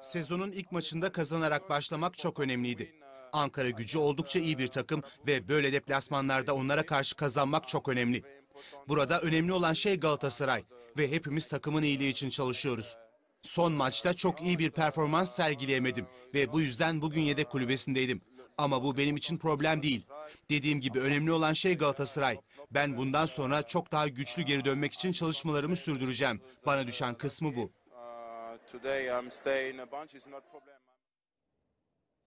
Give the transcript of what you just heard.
Sezonun ilk maçında kazanarak başlamak çok önemliydi. Ankara gücü oldukça iyi bir takım ve böyle deplasmanlarda onlara karşı kazanmak çok önemli. Burada önemli olan şey Galatasaray ve hepimiz takımın iyiliği için çalışıyoruz. Son maçta çok iyi bir performans sergileyemedim ve bu yüzden bugün yedek kulübesindeydim. Ama bu benim için problem değil. Dediğim gibi önemli olan şey Galatasaray. Ben bundan sonra çok daha güçlü geri dönmek için çalışmalarımı sürdüreceğim. Bana düşen kısmı bu. Uh,